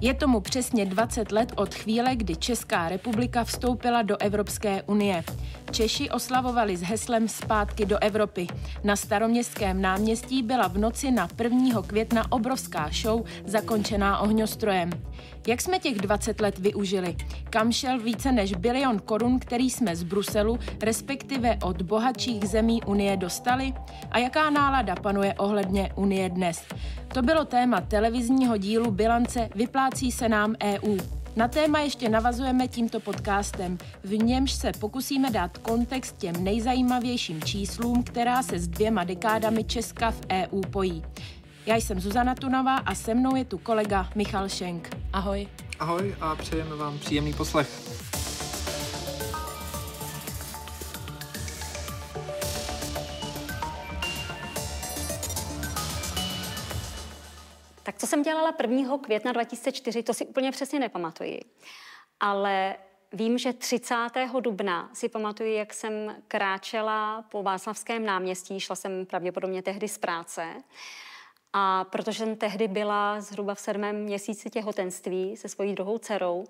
Je tomu přesně 20 let od chvíle, kdy Česká republika vstoupila do Evropské unie. Češi oslavovali s heslem Zpátky do Evropy. Na staroměstském náměstí byla v noci na 1. května obrovská show zakončená ohňostrojem. Jak jsme těch 20 let využili? Kam šel více než bilion korun, který jsme z Bruselu, respektive od bohatších zemí Unie dostali? A jaká nálada panuje ohledně Unie dnes? To bylo téma televizního dílu Bilance Vyplácí se nám EU. Na téma ještě navazujeme tímto podcastem, v němž se pokusíme dát kontext těm nejzajímavějším číslům, která se s dvěma dekádami Česka v EU pojí. Já jsem Zuzana Tunová a se mnou je tu kolega Michal Šenk. Ahoj. Ahoj a přejeme vám příjemný poslech. Tak co jsem dělala 1. května 2004, to si úplně přesně nepamatuji. Ale Vím, že 30. dubna si pamatuju, jak jsem kráčela po Václavském náměstí, šla jsem pravděpodobně tehdy z práce. A protože jsem tehdy byla zhruba v sedmém měsíci těhotenství se svojí druhou dcerou,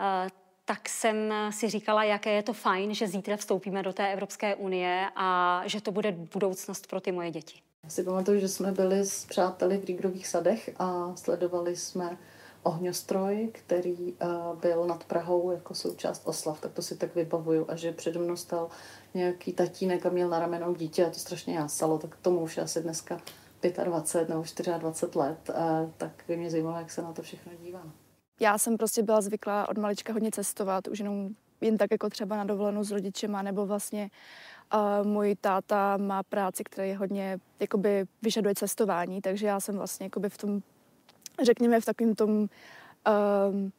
eh, tak jsem si říkala, jaké je to fajn, že zítra vstoupíme do té Evropské unie a že to bude budoucnost pro ty moje děti. Já si pamatuju, že jsme byli s přáteli v Rígrových sadech a sledovali jsme ohňostroj, který uh, byl nad Prahou jako součást oslav, tak to si tak vybavuju. A že přede mnou stal nějaký tatínek a měl na ramenou dítě a to strašně jásalo, tak tomu už asi dneska 25 nebo 24 let, uh, tak by mě zajímalo, jak se na to všechno dívá. Já jsem prostě byla zvyklá od malička hodně cestovat, už jenom jen tak jako třeba na dovolenou s rodičema nebo vlastně a můj táta má práci, která je hodně, jakoby vyžaduje cestování, takže já jsem vlastně jakoby v tom, řekněme, v takovém tom um,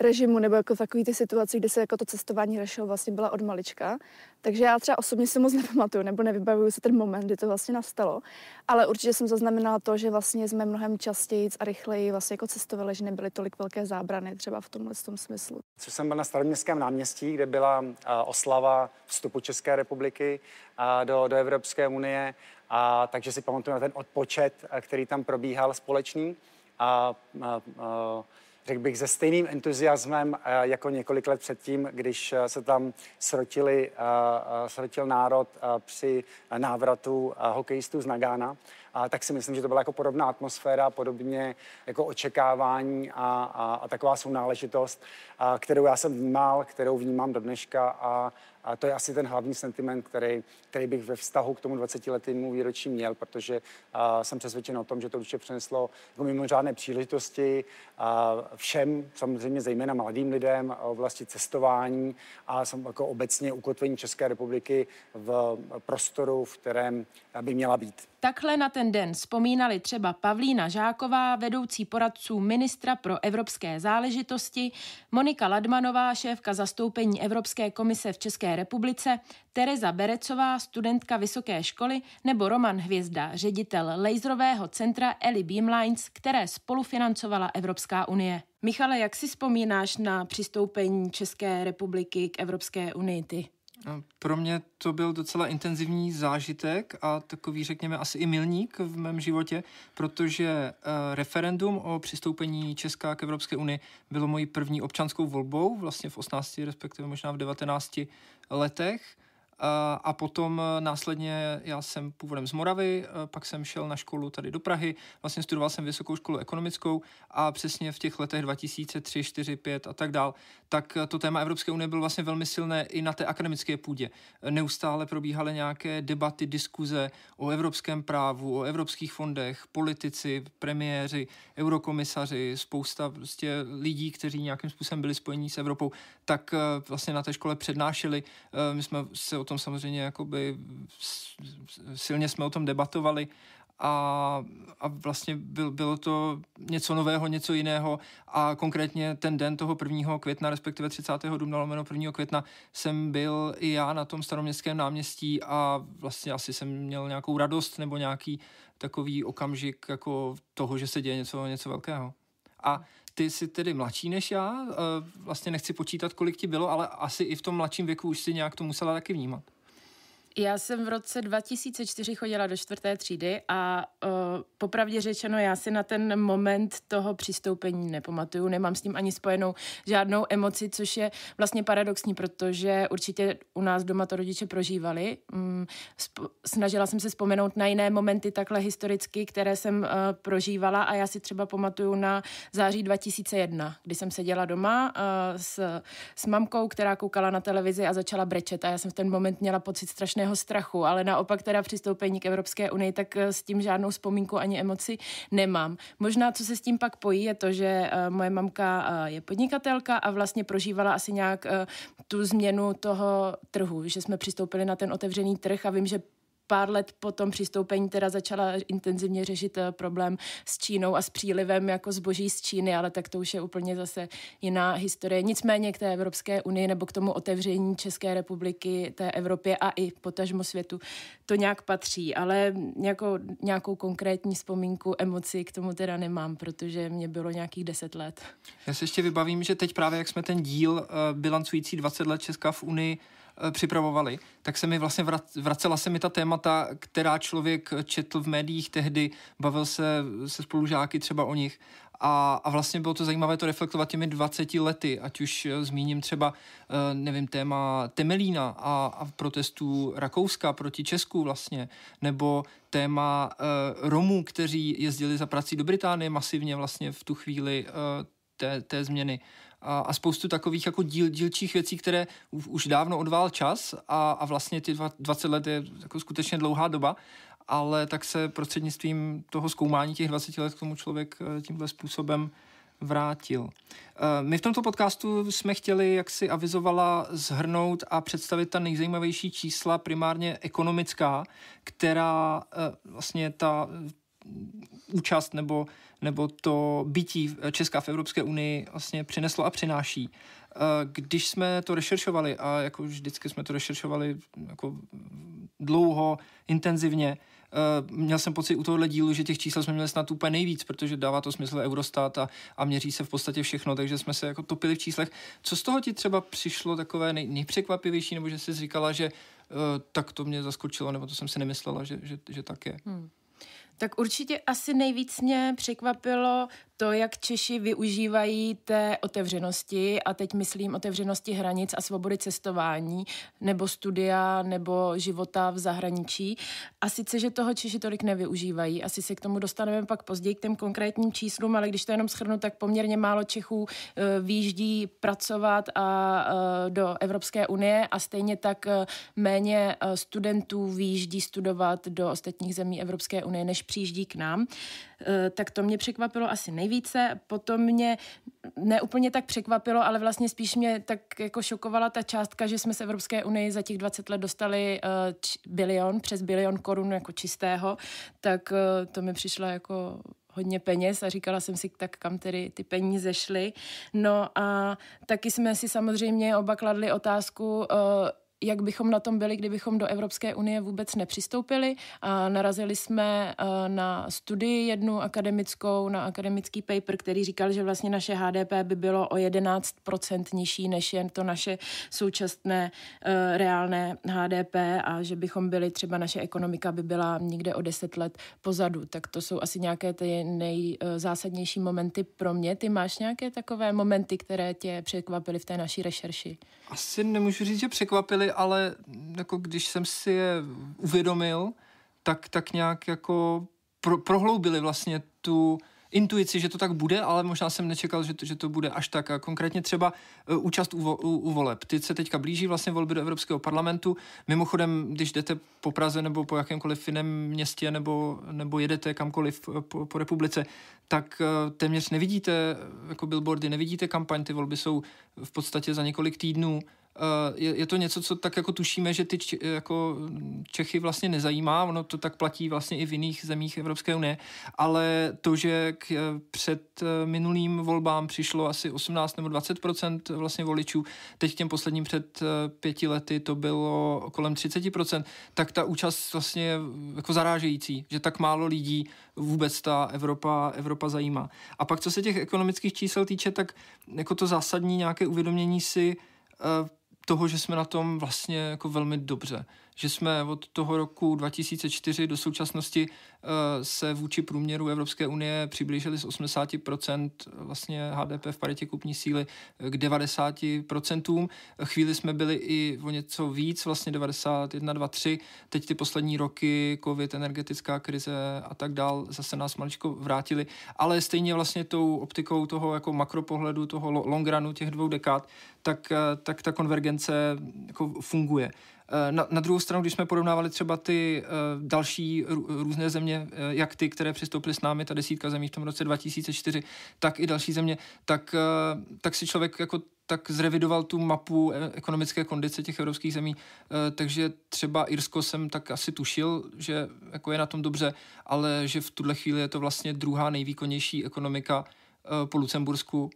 režimu nebo jako takový ty situace, kde se jako to cestování řešilo vlastně byla od malička. Takže já třeba osobně si moc nepamatuju nebo nevybavuju se ten moment, kdy to vlastně nastalo, ale určitě jsem zaznamenala to, že vlastně jsme mnohem častěji a rychleji vlastně jako cestovali, že nebyly tolik velké zábrany třeba v tomhle tom smyslu. Co jsem byl na staroměstském náměstí, kde byla oslava vstupu České republiky do, do Evropské unie, a, takže si pamatuju na ten odpočet, který tam probíhal společný. A, a, a, řekl bych, se stejným entuziasmem eh, jako několik let předtím, když eh, se tam srotili, eh, srotil národ při návratu hokejistů z Nagána. A tak si myslím, že to byla jako podobná atmosféra, podobně jako očekávání a, a, a taková sounáležitost, a kterou já jsem vnímal, kterou vnímám do dneška a, a to je asi ten hlavní sentiment, který, který bych ve vztahu k tomu 20-letému výročí měl, protože a, jsem přesvědčen o tom, že to určitě přineslo jako mimořádné příležitosti a, všem, samozřejmě zejména mladým lidem, oblasti cestování a jsem jako obecně ukotvení České republiky v prostoru, v kterém by měla být. Takhle na ten den vzpomínali třeba Pavlína Žáková, vedoucí poradců ministra pro evropské záležitosti, Monika Ladmanová, šéfka zastoupení Evropské komise v České republice, Tereza Berecová, studentka vysoké školy, nebo Roman Hvězda, ředitel laserového centra Eli Beamlines, které spolufinancovala Evropská unie. Michale, jak si vzpomínáš na přistoupení České republiky k Evropské unii ty? Pro mě to byl docela intenzivní zážitek a takový, řekněme, asi i milník v mém životě, protože eh, referendum o přistoupení Česka k Evropské unii bylo mojí první občanskou volbou, vlastně v 18, respektive možná v 19 letech a potom e, následně já jsem původem z Moravy, e, pak jsem šel na školu tady do Prahy, vlastně studoval jsem vysokou školu ekonomickou a přesně v těch letech 2003, 4, 5 a tak dál, tak e, to téma Evropské unie bylo vlastně velmi silné i na té akademické půdě. Neustále probíhaly nějaké debaty, diskuze o evropském právu, o evropských fondech, politici, premiéři, eurokomisaři, spousta prostě lidí, kteří nějakým způsobem byli spojení s Evropou, tak vlastně na té škole přednášeli. My jsme se o tom samozřejmě jakoby silně jsme o tom debatovali a, a vlastně byl, bylo to něco nového, něco jiného a konkrétně ten den toho 1. května, respektive 30. dubna lomeno 1. května jsem byl i já na tom staroměstském náměstí a vlastně asi jsem měl nějakou radost nebo nějaký takový okamžik jako toho, že se děje něco, něco velkého. A ty jsi tedy mladší než já, eh, vlastně nechci počítat, kolik ti bylo, ale asi i v tom mladším věku už si nějak to musela taky vnímat. Já jsem v roce 2004 chodila do čtvrté třídy a uh, popravdě řečeno, já si na ten moment toho přistoupení nepamatuju, nemám s ním ani spojenou žádnou emoci, což je vlastně paradoxní, protože určitě u nás doma to rodiče prožívali. Um, mm, sp- snažila jsem se vzpomenout na jiné momenty takhle historicky, které jsem uh, prožívala a já si třeba pamatuju na září 2001, kdy jsem seděla doma uh, s, s mamkou, která koukala na televizi a začala brečet a já jsem v ten moment měla pocit strašně strašného strachu, ale naopak teda přistoupení k Evropské unii, tak eh, s tím žádnou vzpomínku ani emoci nemám. Možná, co se s tím pak pojí, je to, že eh, moje mamka eh, je podnikatelka a vlastně prožívala asi nějak tu změnu toho trhu, že jsme přistoupili na ten otevřený trh a vím, že pár let po tom přistoupení teda začala intenzivně řešit eh, problém s Čínou a s přílivem jako zboží z Číny, ale tak to už je úplně zase jiná historie. Nicméně k té Evropské unii nebo k tomu otevření České republiky té Evropě a i potažmo světu to nějak patří, ale jako nějakou konkrétní vzpomínku, emoci k tomu teda nemám, protože mě bylo nějakých deset let. Já se ještě vybavím, že teď právě jak jsme ten díl eh, bilancující 20 let Česka v Unii Eh, připravovali, tak se mi vlastně vracela se mi ta témata, která člověk četl v médiích tehdy, bavil se se spolužáky třeba o nich a, a vlastně bylo to zajímavé to reflektovat těmi 20 lety, ať už eh, zmíním třeba, eh, nevím, téma Temelína a, a protestů Rakouska proti Česku vlastně, nebo téma Romů, kteří jezdili za prací do Británie masivně vlastně v tu chvíli té, té změny a, a spoustu takových jako díl, dílčích věcí, které už dávno odvál čas a, a vlastně ty dva, 20 let je jako skutečně dlouhá doba, ale tak se prostřednictvím toho zkoumání těch 20 let k tomu člověk eh, tímhle způsobem vrátil. Eh, my v tomto podcastu jsme chtěli, jak si avizovala, zhrnout a představit ta nejzajímavější čísla, primárně ekonomická, která eh, vlastně ta účast nebo, nebo to bytí Česká v Evropské unii vlastně přineslo a přináší. Eh, když jsme to rešeršovali, a jako vždycky jsme to rešeršovali jako dlouho, intenzivně, eh, měl jsem pocit u tohohle dílu, že těch čísel jsme měli snad úplně nejvíc, protože dává to smysl Eurostat a, a měří se v podstatě všechno, takže jsme se jako topili v číslech. Co z toho ti třeba přišlo takové nej, nejpřekvapivější, nebo že jsi říkala, že eh, tak to mě zaskočilo, nebo to jsem si nemyslela, že, že, že tak je? Hmm. Tak určitě asi nejvíc mě překvapilo to, jak Češi využívají té otevřenosti, a teď myslím otevřenosti hranic a svobody cestování, nebo studia, nebo života v zahraničí. A sice, že toho Češi tolik nevyužívají, asi se k tomu dostaneme pak později k těm konkrétním číslům, ale když to jenom schrnu, tak poměrně málo Čechů e, výjíždí pracovat a e, do Evropské unie a stejně tak e, méně studentů výjíždí studovat do ostatních zemí Evropské unie, než přijíždí k nám. Eh, tak to mě překvapilo asi nejvíce. Potom mě neúplně tak překvapilo, ale vlastně spíš mě tak jako šokovala ta částka, že jsme z Evropské unie za těch 20 let dostali eh, bilion, přes bilion korun jako čistého, tak eh, to mi přišlo jako hodně peněz a říkala jsem si, tak kam tedy ty peníze šly. No a taky jsme si samozřejmě oba kladli otázku, jak bychom na tom byli, kdybychom do Evropské unie vůbec nepřistoupili. A narazili jsme eh, na studii jednu akademickou, na akademický paper, který říkal, že vlastně naše HDP by bylo o 11% nižší, než jen to naše současné eh, reálné HDP a že bychom byli, třeba naše ekonomika by byla někde o 10 let pozadu. Tak to jsou asi nějaké ty nejzásadnější eh, momenty pro mě. Ty máš nějaké takové momenty, které tě překvapily v té naší rešerši? Asi nemůžu říct, že překvapily, ale jako když jsem si je uvědomil, tak, tak nějak jako pro, prohloubili vlastně tu intuici, že to tak bude, ale možná jsem nečekal, že to, že to bude až tak. A konkrétně třeba e, účast u, u, u voleb. Ty se teďka blíží vlastně volby do Evropského parlamentu. Mimochodem, když jdete po Praze nebo po jakémkoliv jiném městě nebo, nebo jedete kamkoliv e, po, po republice, tak e, téměř nevidíte jako billboardy, nevidíte kampaň, ty volby jsou v podstatě za několik týdnů. Eh, je, je to něco, co tak jako tušíme, že ty č, eh, jako mm, Čechy vlastně nezajímá, ono to tak platí vlastně i v jiných zemích Evropské unie, ale to, že k, eh, před minulým volbám přišlo asi 18 nebo 20 vlastně voličů, teď těm posledním před pěti lety to bylo kolem 30 tak ta účast vlastně je jako zarážející, že tak málo lidí vůbec ta Evropa, Evropa zajímá. A pak co se těch ekonomických čísel týče, tak jako to zásadní nějaké uvědomění si toho, že jsme na tom vlastně jako velmi dobře že jsme od toho roku 2004 do současnosti eh, se vůči průměru Evropské unie přiblížili z 80% eh, vlastně HDP v paritě kupní síly eh, k 90%. Chvíli jsme byli i o něco víc, vlastně 91, 23. Teď ty poslední roky, covid, energetická krize a tak dál, zase nás maličko vrátili. Ale stejně vlastně tou optikou toho jako makropohledu, toho longranu těch dvou dekád, tak, tak ta konvergence jako funguje. Eh, na, na druhou stranu, když jsme porovnávali třeba ty eh, další různé země, eh, jak ty, které přistoupily s námi, ta desítka zemí v tom roce 2004, tak i další země, tak, tak si člověk jako tak zrevidoval tu mapu ekonomické kondice těch evropských zemí, takže třeba Irsko jsem tak asi tušil, že jako je na tom dobře, ale že v tuhle chvíli je to vlastně druhá nejvýkonnější ekonomika po Lucembursku,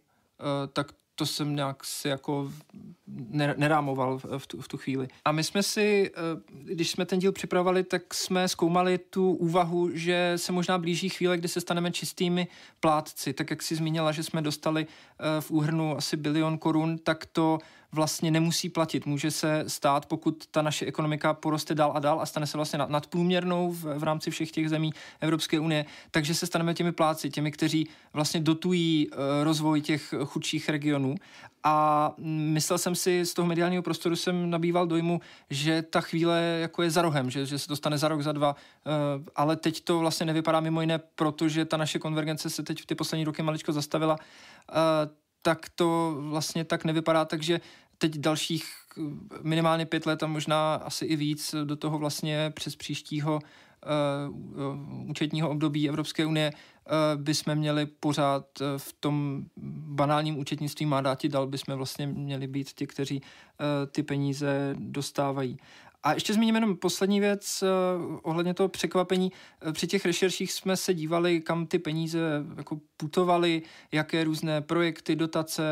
tak to jsem nějak si jako nerámoval v tu, v tu chvíli. A my jsme si, eh, když jsme ten díl připravovali, tak jsme zkoumali tu úvahu, že se možná blíží chvíle, kdy se staneme čistými plátci. Tak jak si zmínila, že jsme dostali eh, v úhrnu asi bilion korun, tak to vlastně nemusí platit. Může se stát, pokud ta naše ekonomika poroste dál a dál a stane se vlastně nadprůměrnou v, v rámci všech těch zemí Evropské unie, takže se staneme těmi pláci, těmi, kteří vlastně dotují eh, rozvoj těch chudších regionů. A myslel jsem si, z toho mediálního prostoru jsem nabýval dojmu, že ta chvíle jako je za rohem, že, že se to stane za rok, za dva, eh, ale teď to vlastně nevypadá mimo jiné, protože ta naše konvergence se teď v ty poslední roky maličko zastavila. Eh, tak to vlastně tak nevypadá, takže teď dalších eh, minimálně pět let a možná asi i víc do toho vlastně přes příštího uh, účetního období Evropské unie uh, eh, jsme měli pořád v tom banálním účetnictví mandáti dal jsme vlastně měli být ti, kteří uh, ty peníze dostávají. A ještě zmíním jenom poslední věc uh, ohledně toho překvapení. Eh, při těch rešerších jsme se dívali, kam ty peníze eh, jako putovaly, jaké různé projekty, dotace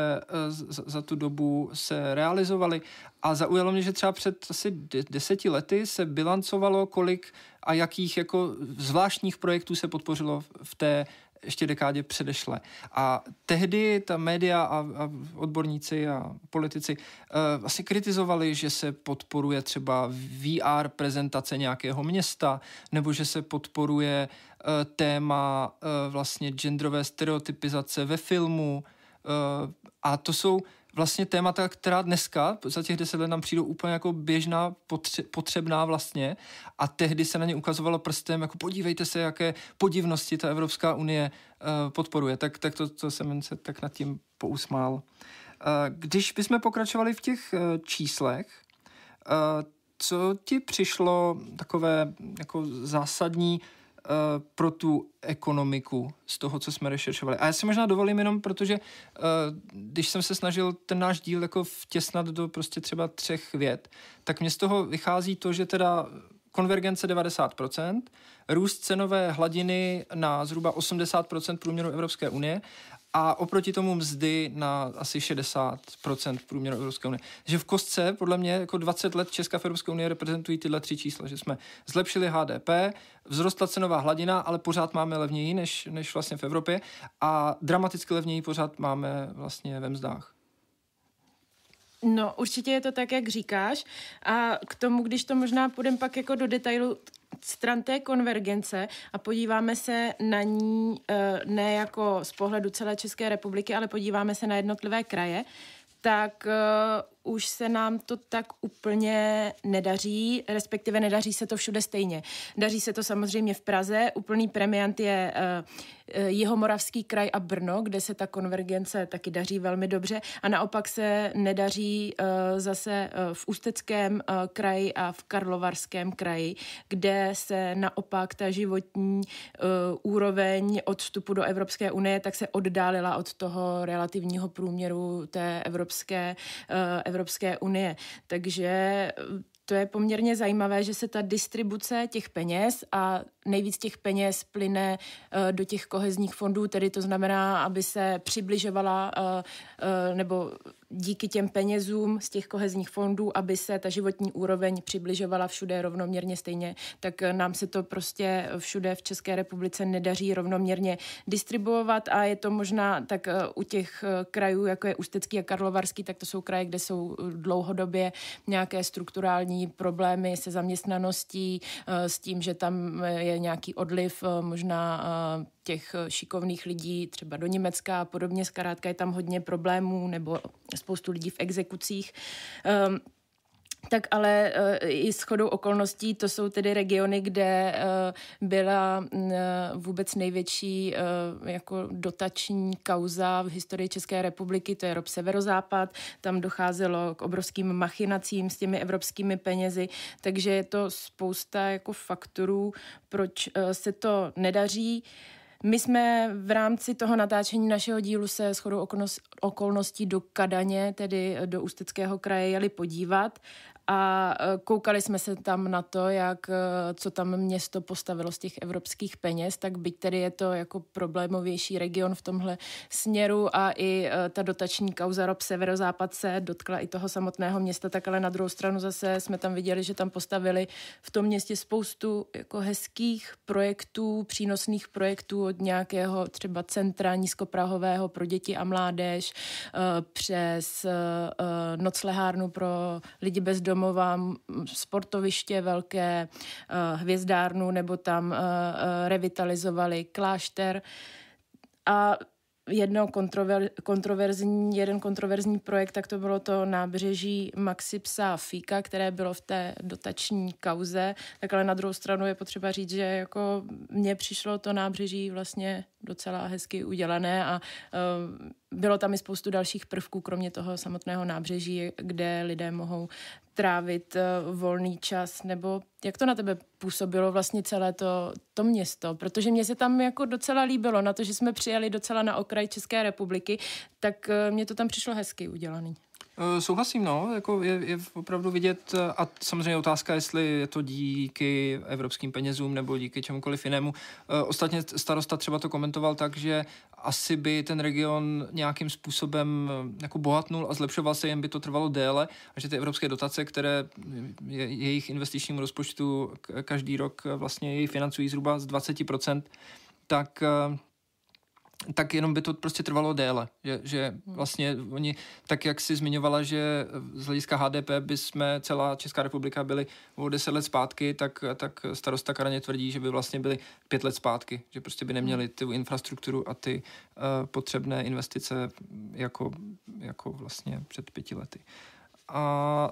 uh, z, za tu dobu se realizovaly. A zaujalo mě, že třeba před asi deseti lety se bilancovalo, kolik a jakých jako zvláštních projektů se podpořilo v té ještě dekádě předešle. A tehdy ta média a, a odborníci a politici uh, asi kritizovali, že se podporuje třeba VR prezentace nějakého města, nebo že se podporuje uh, téma uh, vlastně genderové stereotypizace ve filmu. Uh, a to jsou vlastně témata, která dneska za těch deset let nám přijdou úplně jako běžná, potře- potřebná vlastně a tehdy se na ně ukazovalo prstem, jako podívejte se, jaké podivnosti ta Evropská unie uh, podporuje. Tak, tak to, to jsem se tak nad tím pousmál. Uh, když bychom pokračovali v těch uh, číslech, uh, co ti přišlo takové jako zásadní uh, Eh, pro tu ekonomiku z toho, co jsme rešeršovali. A já si možná dovolím jenom, protože eh, když jsem se snažil ten náš díl jako vtěsnat do prostě třeba třech věd, tak mě z toho vychází to, že teda konvergence 90%, růst cenové hladiny na zhruba 80% průměru Evropské unie a oproti tomu mzdy na asi 60% průměru Evropské unie. Že v kostce, podle mě, jako 20 let Česká v Evropské unie reprezentují tyhle tři čísla, že jsme zlepšili HDP, vzrostla cenová hladina, ale pořád máme levněji než, než vlastně v Evropě a dramaticky levněji pořád máme vlastně ve mzdách. No, určitě je to tak, jak říkáš. A k tomu, když to možná půjdeme pak jako do detailu stran té konvergence a podíváme se na ní eh, ne jako z pohledu celé České republiky, ale podíváme se na jednotlivé kraje, tak eh, už se nám to tak úplně nedaří, respektive nedaří se to všude stejně. Daří se to samozřejmě v Praze, úplný premiant je eh, eh, Jihomoravský kraj a Brno, kde se ta konvergence taky daří velmi dobře a naopak se nedaří eh, zase v Ústeckém kraji a v Karlovarském kraji, kde se naopak ta životní úroveň od vstupu do Evropské unie tak se oddálila od toho relativního průměru té evropské, evropské Evropské unie. Takže eh, to je poměrně zajímavé, že se ta distribuce těch peněz a nejvíc těch peněz plyne eh, do těch kohezních fondů, tedy to znamená, aby se přibližovala eh, nebo díky těm penězům z těch kohezních fondů, aby se ta životní úroveň přibližovala všude rovnoměrně stejně, tak eh, nám se to prostě eh, všude v České republice nedaří rovnoměrně distribuovat a je to možná tak eh, u těch krajů, jako je Ústecký a Karlovarský, tak to jsou kraje, kde jsou dlouhodobě nějaké strukturální problémy se zaměstnaností, s tím, že tam je nějaký odliv možná těch eh, šikovných lidí třeba do Německa a podobně. Zkrátka je tam hodně problémů nebo spoustu lidí v exekucích. Um, tak ale eh, i s chodou okolností to jsou tedy regiony, kde eh, byla mm, vůbec největší jako dotační kauza v historii České republiky, to je ROP Severozápad, tam docházelo k obrovským machinacím s těmi evropskými penězi, takže je to spousta jako faktorů, proč se to nedaří. My jsme v rámci toho natáčení našeho dílu se shodou okolností do Kadaně, tedy eh, do Ústeckého kraje, jeli podívat a e, koukali jsme se tam na to, jak, e, co tam město postavilo z těch evropských peněz, tak byť tedy je to jako problémovější region v tomhle směru a i e, ta dotační kauza ROP Severozápad se dotkla i toho samotného města, tak ale na druhou stranu zase jsme tam viděli, že tam postavili v tom městě spoustu jako hezkých projektů, přínosných projektů od nějakého třeba centra nízkoprahového pro děti a mládež přes noclehárnu pro lidi bez domů domova, sportoviště velké, eh, hvězdárnu nebo tam eh, eh, revitalizovali klášter. A jedno kontrover, kontroverzní, jeden kontroverzní projekt, tak to bylo to nábřeží Maxi Psa Fíka, které bylo v té dotační kauze, tak ale na druhou stranu je potřeba říct, že jako mně přišlo to nábřeží vlastně docela hezky udělané a uh, bylo tam i spoustu dalších prvků, kromě toho samotného nábřeží, kde lidé mohou trávit eh, volný čas, nebo jak to na tebe působilo vlastně celé to, to město, protože mě se tam jako docela líbilo, na to, že jsme přijeli docela na okraj České republiky, tak eh, mě to tam přišlo hezky udělaný. Eh, souhlasím, no, jako je, je opravdu vidět, eh, a samozřejmě otázka, jestli je to díky evropským penězům nebo díky čemukoliv jinému. Eh, ostatně starosta třeba to komentoval tak, že asi by ten region nějakým způsobem jako bohatnul a zlepšoval se, jen by to trvalo déle a že ty evropské dotace, které je, jejich investičnímu rozpočtu každý rok vlastně jej financují zhruba z 20%, tak tak jenom by to prostě trvalo déle. Že, že hmm. vlastně oni, tak jak si zmiňovala, že z hlediska HDP by jsme celá Česká republika byli o deset let zpátky, tak, tak starosta Karaně tvrdí, že by vlastně byli pět let zpátky, že prostě by hmm. neměli tu infrastrukturu a ty uh, potřebné investice jako, jako vlastně před pěti lety. A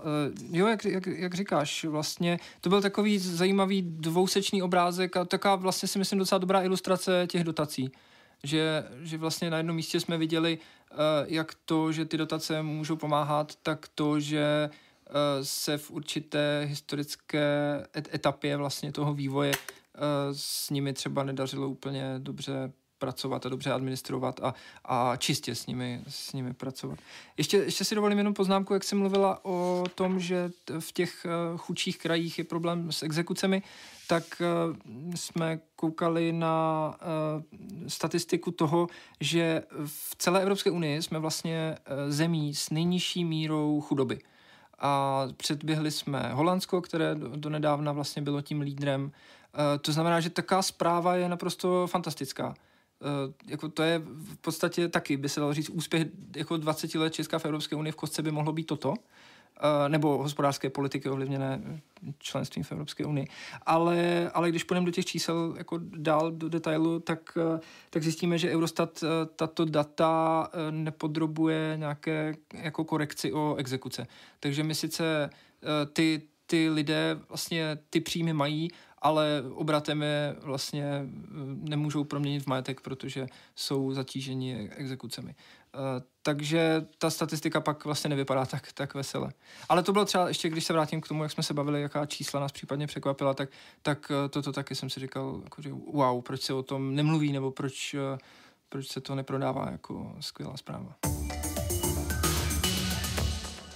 eh, jo, jak, jak, jak říkáš, vlastně to byl takový zajímavý dvousečný obrázek a taková vlastně si myslím docela dobrá ilustrace těch dotací že, že vlastně na jednom místě jsme viděli, eh, jak to, že ty dotace můžou pomáhat, tak to, že eh, se v určité historické etapě vlastně toho vývoje eh, s nimi třeba nedařilo úplně dobře pracovat a dobře administrovat a, a čistě s nimi, s nimi pracovat. Ještě, ještě si dovolím jenom poznámku, jak jsi mluvila o tom, že v těch eh, chudších krajích je problém s exekucemi, tak eh, jsme koukali na eh, statistiku toho, že v celé Evropské unii jsme vlastně zemí s nejnižší mírou chudoby a předběhli jsme Holandsko, které donedávna vlastně bylo tím lídrem. To znamená, že taká zpráva je naprosto fantastická. Eh, jako to je v podstatě taky, by se dalo říct, úspěch jako 20 let česká v Evropské unii v kostce by mohlo být toto, eh, nebo hospodářské politiky ovlivněné členstvím v Evropské unii. Ale, ale když půjdeme do těch čísel jako dál do detailu, tak, eh, tak zjistíme, že Eurostat tato data nepodrobuje nějaké jako korekci o exekuce. Takže my sice ty, ty lidé vlastně ty příjmy mají, ale obratem je vlastně eh, nemůžou proměnit v majetek, protože jsou zatíženi exekucemi. Eh, takže ta statistika pak vlastně nevypadá tak, tak vesele. Ale to bylo třeba ještě, když se vrátím k tomu, jak jsme se bavili, jaká čísla nás případně překvapila, tak, tak eh, toto taky jsem si říkal, jako, že wow, proč se o tom nemluví, nebo proč, proč se to neprodává jako skvělá zpráva.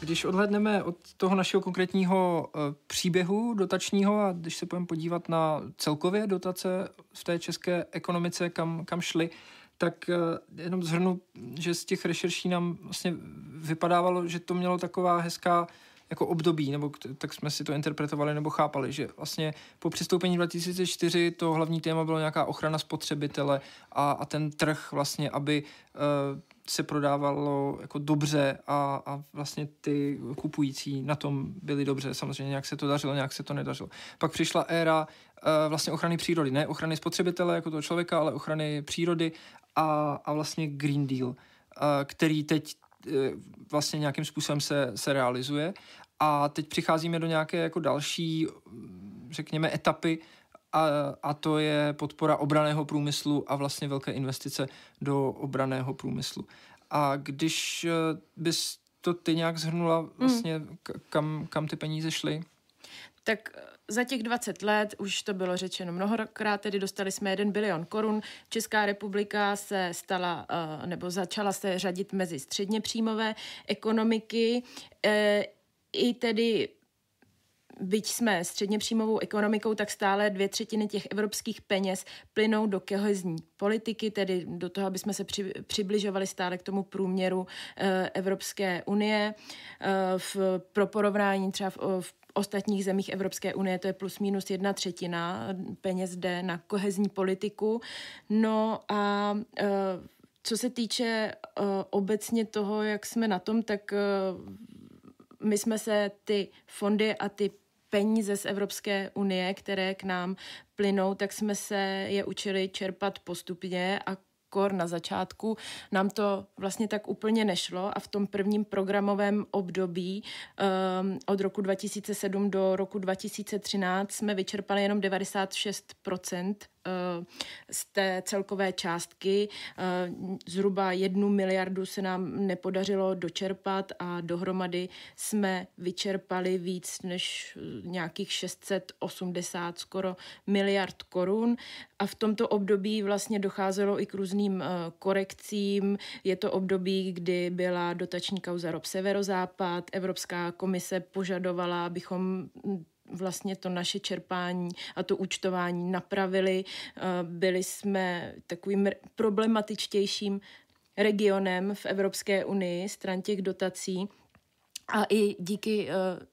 Když odhledneme od toho našeho konkrétního eh, příběhu dotačního a když se půjdeme podívat na celkově dotace v té české ekonomice, kam, kam šly, tak eh, jenom zhrnu, že z těch rešerší nám vlastně vypadávalo, že to mělo taková hezká jako období, nebo tak jsme si to interpretovali nebo chápali, že vlastně po přistoupení 2004 to hlavní téma bylo nějaká ochrana spotřebitele a, a ten trh vlastně, aby uh, se prodávalo jako dobře a, a vlastně ty kupující na tom byli dobře. Samozřejmě nějak se to dařilo, nějak se to nedařilo. Pak přišla éra uh, vlastně ochrany přírody, ne ochrany spotřebitele jako toho člověka, ale ochrany přírody a, a vlastně Green Deal, eh, který teď Eh, vlastně nějakým způsobem se, se realizuje. A teď přicházíme do nějaké jako další, mm, řekněme, etapy, a, a to je podpora obraného průmyslu a vlastně velké investice do obraného průmyslu. A když eh, bys to ty nějak zhrnula, hmm. vlastně, kam, kam ty peníze šly? Tak za těch 20 let, už to bylo řečeno mnohokrát, tedy dostali jsme 1 bilion korun. Česká republika se stala, eh, nebo začala se řadit mezi středně příjmové ekonomiky. Eh, I tedy byť jsme středně příjmovou ekonomikou, tak stále dvě třetiny těch evropských peněz plynou do kohezní politiky, tedy do toho, aby jsme se při, přibližovali stále k tomu průměru e, Evropské unie. E, v, pro porovnání třeba v, v ostatních zemích Evropské unie to je plus minus jedna třetina peněz jde na kohezní politiku. No a e, co se týče e, obecně toho, jak jsme na tom, tak e, my jsme se ty fondy a ty peníze z Evropské unie, které k nám plynou, tak jsme se je učili čerpat postupně a kor na začátku nám to vlastně tak úplně nešlo a v tom prvním programovém období um, od roku 2007 do roku 2013 jsme vyčerpali jenom 96 Eh, z té celkové částky. Eh, zhruba jednu miliardu se nám nepodařilo dočerpat a dohromady jsme vyčerpali víc než eh, nějakých 680 skoro miliard korun. A v tomto období vlastně docházelo i k různým korekcím. Je to období, kdy byla dotační kauza ROP Severozápad, Evropská komise požadovala, abychom hm, vlastně to naše čerpání a to účtování napravili. Eh, byli jsme takovým problematičtějším regionem v Evropské unii stran těch dotací a i díky eh,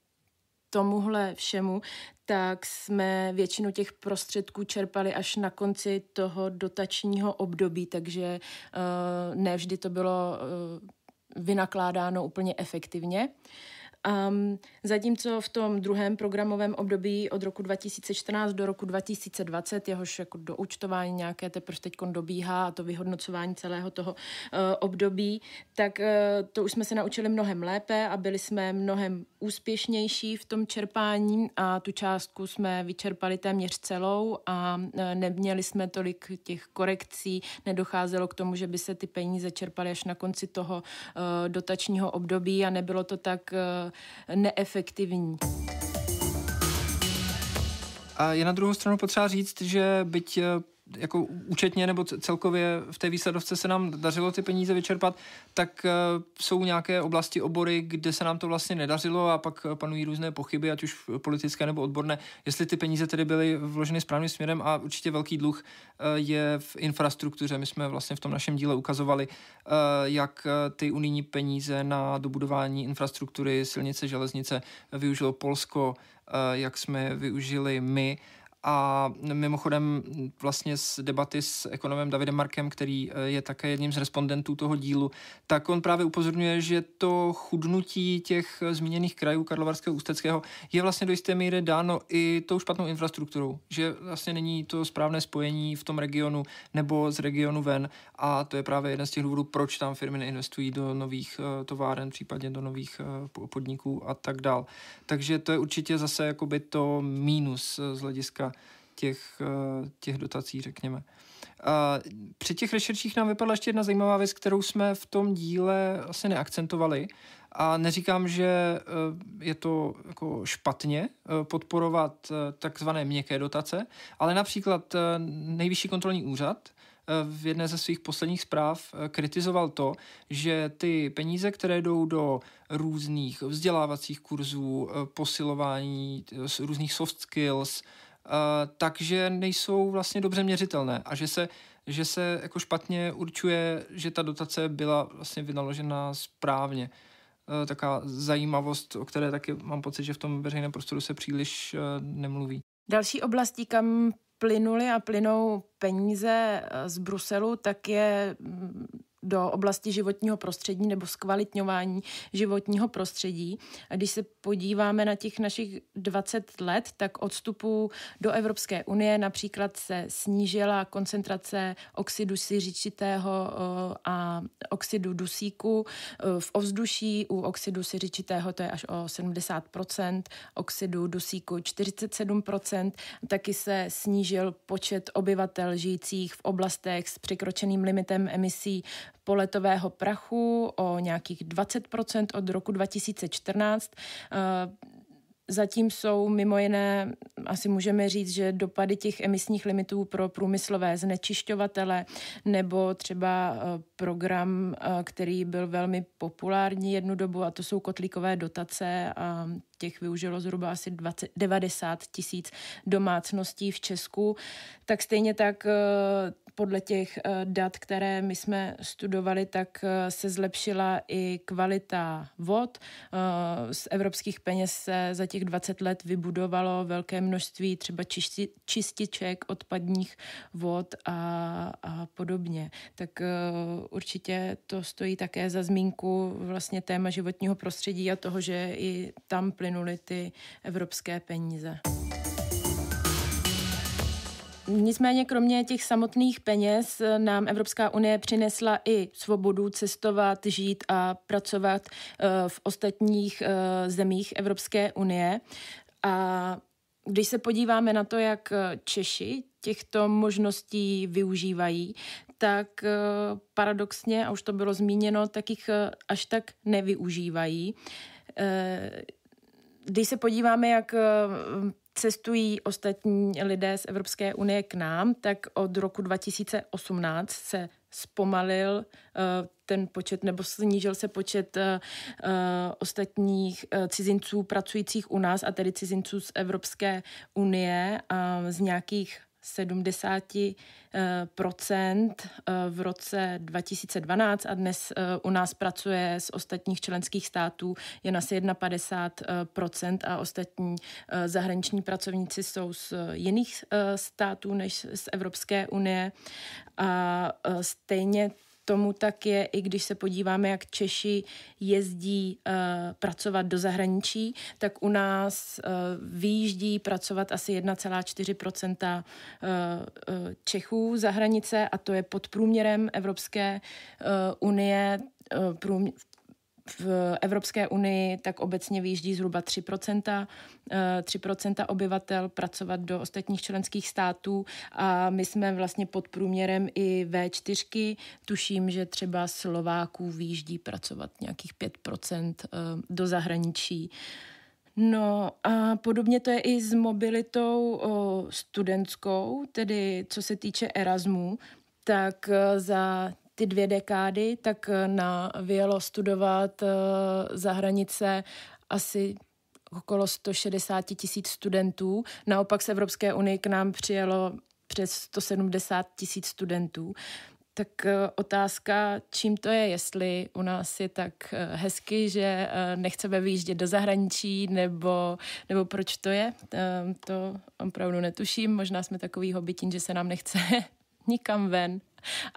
tomuhle všemu, tak jsme většinu těch prostředků čerpali až na konci toho dotačního období, takže eh, nevždy to bylo vynakládáno úplně efektivně. Um, zatímco v tom druhém programovém období od roku 2014 do roku 2020, jehož jako do účtování nějaké teprve teď dobíhá a to vyhodnocování celého toho uh, období, tak uh, to už jsme se naučili mnohem lépe a byli jsme mnohem úspěšnější v tom čerpání a tu částku jsme vyčerpali téměř celou a uh, neměli jsme tolik těch korekcí, nedocházelo k tomu, že by se ty peníze čerpaly až na konci toho uh, dotačního období a nebylo to tak uh, neefektivní. A je na druhou stranu potřeba říct, že byť eh, jako účetně nebo celkově v té výsledovce se nám dařilo ty peníze vyčerpat, tak eh, jsou nějaké oblasti, obory, kde se nám to vlastně nedařilo a pak eh, panují různé pochyby, ať už politické nebo odborné, jestli ty peníze tedy byly vloženy správným směrem a určitě velký dluh eh, je v infrastruktuře. My jsme vlastně v tom našem díle ukazovali, jak ty unijní peníze na dobudování infrastruktury, silnice, železnice využilo Polsko, jak jsme využili my a mimochodem vlastně z debaty s ekonomem Davidem Markem, který eh, je také jedním z respondentů toho dílu, tak on právě upozorňuje, že to chudnutí těch eh, zmíněných krajů Karlovarského Ústeckého je vlastně do jisté míry dáno i tou špatnou infrastrukturou, že vlastně není to správné spojení v tom regionu nebo z regionu ven a to je právě jeden z těch důvodů, proč tam firmy neinvestují do nových eh, továren, případně do nových podniků a tak dál. Takže to je určitě zase jakoby to mínus z hlediska těch, eh, těch dotací, řekněme. A při těch rešerších nám vypadla ještě jedna zajímavá věc, kterou jsme v tom díle asi neakcentovali. A neříkám, že eh, je to jako špatně eh, podporovat takzvané měkké dotace, ale například Nejvyšší kontrolní úřad v jedné ze svých posledních zpráv kritizoval to, že ty peníze, které jdou do různých vzdělávacích kurzů, posilování různých soft skills, Eh, takže nejsou vlastně dobře měřitelné a že se, že se jako špatně určuje, že ta dotace byla vlastně vynaložena správně. Eh, taká zajímavost, o které taky mám pocit, že v tom veřejném prostoru se příliš eh, nemluví. Další oblastí, kam plynuly a plynou peníze z Bruselu, tak je mm, do oblasti životního prostředí nebo zkvalitňování životního prostředí. A když se podíváme na těch našich 20 let, tak odstupu do Evropské unie například se snížila koncentrace oxidu siřičitého eh, a oxidu dusíku eh, v ovzduší. U oxidu siřičitého to je až o 70%, oxidu dusíku 47%. Taky se snížil počet obyvatel žijících v oblastech s překročeným limitem emisí poletového prachu o nějakých 20% od roku 2014. Eh, zatím jsou mimo jiné, asi můžeme říct, že dopady těch emisních limitů pro průmyslové znečišťovatele nebo třeba eh, program, eh, který byl velmi populární jednu dobu, a to jsou kotlíkové dotace a těch využilo zhruba asi 20, 90 tisíc domácností v Česku, tak stejně tak eh, podle těch eh, dat, které my jsme studovali, tak eh, se zlepšila i kvalita vod. Z evropských peněz se za těch 20 let vybudovalo velké množství třeba čističek, odpadních vod a, a podobně. Tak určitě to stojí také za zmínku vlastně téma životního prostředí a toho, že i tam plynou plynuly ty evropské peníze. Nicméně kromě těch samotných peněz eh, nám Evropská unie přinesla i svobodu cestovat, žít a pracovat eh, v ostatních eh, zemích Evropské unie. A když se podíváme na to, jak Češi těchto možností využívají, tak paradoxně, a už to bylo zmíněno, tak jich až tak nevyužívají. Když se podíváme, jak eh, cestují ostatní lidé z Evropské unie k nám, tak od roku 2018 se zpomalil eh, ten počet nebo snížil se počet eh, ostatních cizinců pracujících u nás a tedy cizinců z Evropské unie z nějakých 70 eh, v roce 2012 a dnes eh, u nás pracuje z ostatních členských států jen asi 51 eh, a ostatní zahraniční pracovníci jsou z jiných států než z Evropské unie. A stejně Tomu tak je, i když se podíváme, jak Češi jezdí uh, pracovat do zahraničí, tak u nás uh, eh, výjíždí pracovat asi 1,4 uh, uh, Čechů za hranice a to je pod průměrem Evropské uh, unie. Uh, průměr, v Evropské unii tak obecně vyjíždí zhruba 3%, 3% eh, obyvatel pracovat do ostatních členských států a my jsme vlastně pod průměrem i V4. Tuším, že třeba Slováků výjíždí pracovat nějakých 5% eh, do zahraničí. No a podobně to je i s mobilitou studentskou, tedy co se týče Erasmu, tak eh, za ty dvě dekády, tak eh, na vyjelo studovat eh, za hranice asi okolo 160 tisíc studentů. Naopak z Evropské unie k nám přijelo přes 170 tisíc studentů. Tak eh, otázka, čím to je, jestli u nás je tak hezky, že nechceme vyjíždět do zahraničí, nebo, nebo proč to je, ehm, to opravdu netuším. Možná jsme takový hobitín, že se nám nechce nikam ven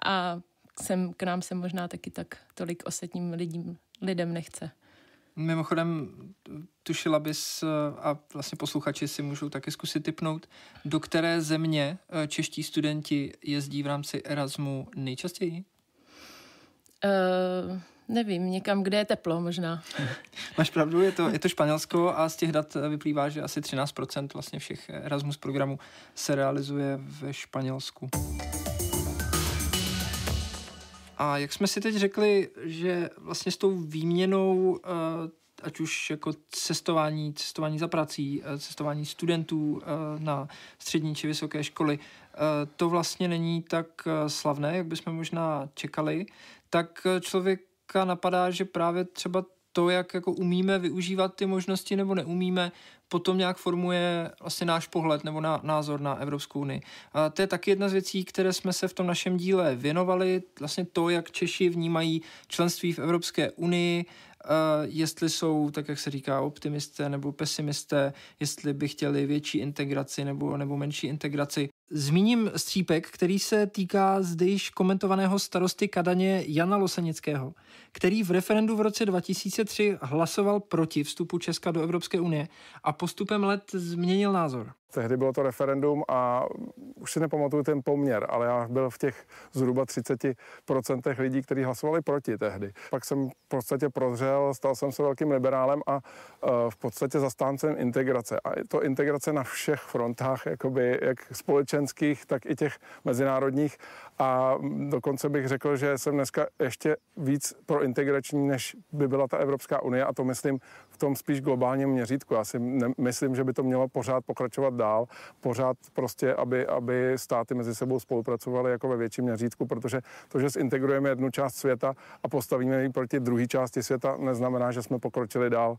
a sem, k nám se možná taky tak tolik ostatním lidím, lidem nechce. Mimochodem, tušila bys eh, a vlastně posluchači si můžou taky zkusit typnout, do které země eh, čeští studenti jezdí v rámci Erasmu nejčastěji? Uh, nevím, někam, kde je teplo možná. Máš pravdu, je to, je to Španělsko a z těch dat vyplývá, že asi 13% vlastně všech Erasmus programů se realizuje ve Španělsku. A jak jsme si teď řekli, že vlastně s tou výměnou, eh, ať už jako cestování, cestování za prací, eh, cestování studentů eh, na střední či vysoké školy, to vlastně není tak slavné, jak bychom možná čekali, tak člověk napadá, že právě třeba to, jak jako umíme využívat ty možnosti nebo neumíme, potom nějak formuje vlastně náš pohled nebo na, názor na Evropskou unii. A to je taky jedna z věcí, které jsme se v tom našem díle věnovali, vlastně to, jak Češi vnímají členství v Evropské unii, jestli jsou, tak jak se říká, optimisté nebo pesimisté, jestli by chtěli větší integraci nebo, nebo menší integraci. Zmíním střípek, který se týká zde již komentovaného starosty Kadaně Jana Losenického, který v referendu v roce 2003 hlasoval proti vstupu Česka do Evropské unie a postupem let změnil názor. Tehdy bylo to referendum a už si nepamatuju ten poměr, ale já byl v těch zhruba 30% lidí, kteří hlasovali proti tehdy. Pak jsem v podstatě prozřel, stal jsem se velkým liberálem a e, v podstatě zastáncem integrace. A to integrace na všech frontách, jakoby, jak společně občanských, tak i těch mezinárodních. A dokonce bych řekl, že jsem dneska ještě víc integrační, než by byla ta Evropská unie a to myslím v tom spíš globálním měřítku. Já si myslím, že by to mělo pořád pokračovat dál, pořád prostě, aby, aby státy mezi sebou spolupracovaly jako ve větším měřítku, protože to, že zintegrujeme jednu část světa a postavíme ji proti druhé části světa, neznamená, že jsme pokročili dál.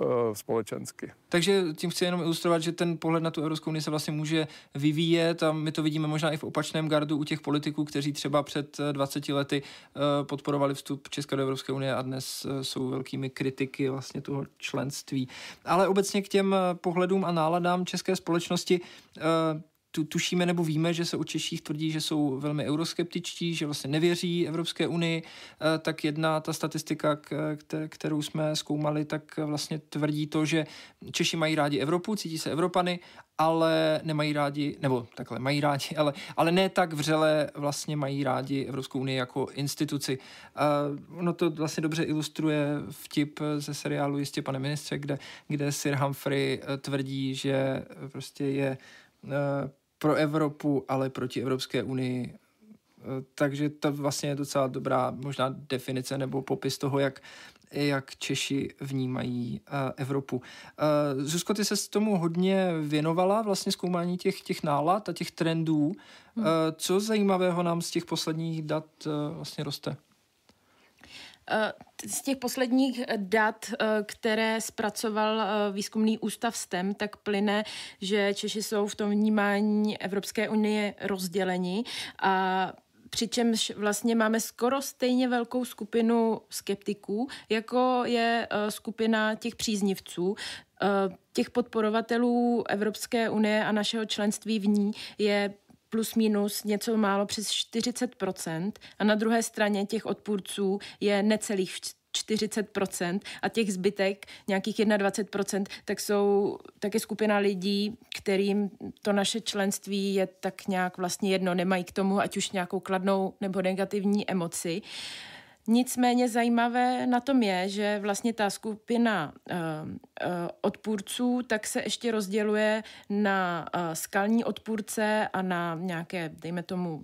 Eh, společensky. Takže tím chci jenom ilustrovat, že ten pohled na tu Evropskou unii se vlastně může vyvíjet a my to vidíme možná i v opačném gardu u těch politiků, kteří třeba před 20 eh, lety eh, podporovali vstup Česka do Evropské unie a dnes jsou velkými kritiky vlastně toho členství. Ale obecně k těm pohledům a náladám české společnosti tu, tušíme nebo víme, že se o Češích tvrdí, že jsou velmi euroskeptičtí, že vlastně nevěří Evropské unii, eh, tak jedna ta statistika, kterou jsme zkoumali, tak vlastně tvrdí to, že Češi mají rádi Evropu, cítí se Evropany, ale nemají rádi, nebo takhle mají rádi, ale, ale ne tak vřele vlastně mají rádi Evropskou unii jako instituci. Uh, ono to vlastně dobře ilustruje vtip ze seriálu Jistě pane ministře, kde, kde Sir Humphrey eh, tvrdí, že prostě je uh, pro Evropu, ale proti Evropské unii. E, takže to vlastně je docela dobrá možná definice nebo popis toho, jak, jak Češi vnímají e, Evropu. E, Zuzko, ty se s tomu hodně věnovala, vlastně zkoumání těch, těch nálad a těch trendů. Hmm. Co zajímavého nám z těch posledních dat vlastně roste? Eh, z těch posledních eh, dat, eh, které zpracoval výzkumný ústav STEM, tak plyne, že Češi jsou v tom vnímání Evropské unie rozděleni a přičemž vlastně máme skoro stejně velkou skupinu skeptiků, jako je skupina těch příznivců. Těch podporovatelů Evropské unie a našeho členství v ní je plus minus něco málo přes 40% a na druhé straně těch odpůrců je necelých 40% a těch zbytek, nějakých 21%, tak jsou taky skupina lidí, kterým to naše členství je tak nějak vlastně jedno, nemají k tomu ať už nějakou kladnou nebo negativní emoci. Uh, Nicméně zajímavé na tom je, že vlastně ta skupina eh, eh, odpůrců tak se ještě rozděluje na eh, skalní odpůrce a na nějaké, dejme tomu,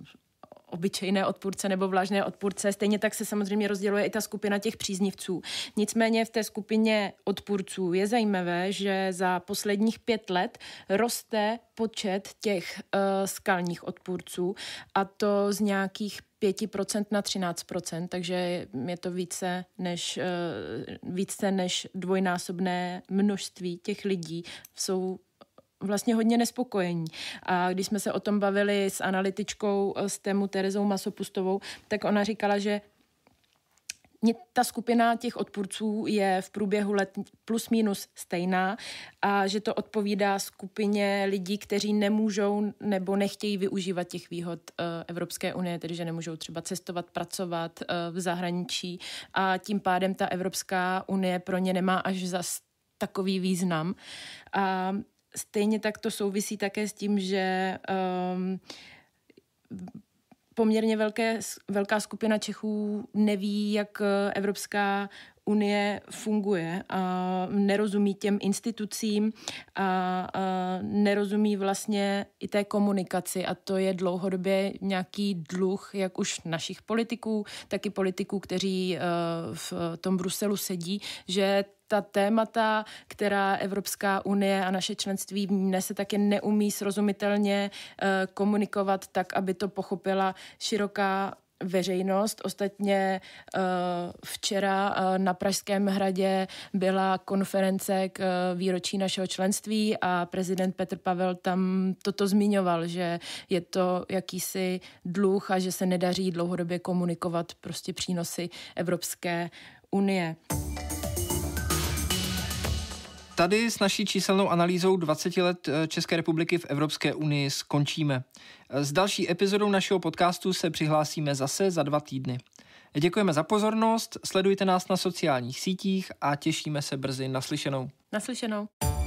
obyčejné odpůrce nebo vlažné odpůrce. Stejně tak se samozřejmě rozděluje i ta skupina těch příznivců. Nicméně v té skupině odpůrců je zajímavé, že za posledních pět let roste počet těch uh, skalních odpůrců a to z nějakých 5% na 13%, takže je to více než, eh, více než dvojnásobné množství těch lidí. Jsou vlastně hodně nespokojení. A když jsme se o tom bavili s analytičkou eh, s tému Terezou Masopustovou, tak ona říkala, že ta skupina těch odpůrců je v průběhu let plus minus stejná a že to odpovídá skupině lidí, kteří nemůžou nebo nechtějí využívat těch výhod eh, Evropské unie, tedy že nemůžou třeba cestovat, pracovat eh, v zahraničí a tím pádem ta Evropská unie pro ně nemá až zas takový význam. A Stejně tak to souvisí také s tím, že um, poměrně velké, velká skupina Čechů neví, jak eh, Evropská unie funguje a nerozumí těm institucím a, a nerozumí vlastně i té komunikaci a to je dlouhodobě nějaký dluh jak už našich politiků, tak i politiků, kteří eh, v tom Bruselu sedí, že ta témata, která Evropská unie a naše členství v ní nese, tak je neumí srozumitelně eh, komunikovat tak, aby to pochopila široká veřejnost. Ostatně eh, včera eh, na Pražském hradě byla konference k eh, výročí našeho členství a prezident Petr Pavel tam toto zmiňoval, že je to jakýsi dluh a že se nedaří dlouhodobě komunikovat prostě přínosy Evropské unie. Tady s naší číselnou analýzou 20 let eh, České republiky v Evropské unii skončíme. Eh, s další epizodou našeho podcastu se přihlásíme zase za dva týdny. Děkujeme za pozornost, sledujte nás na sociálních sítích a těšíme se brzy naslyšenou. Naslyšenou.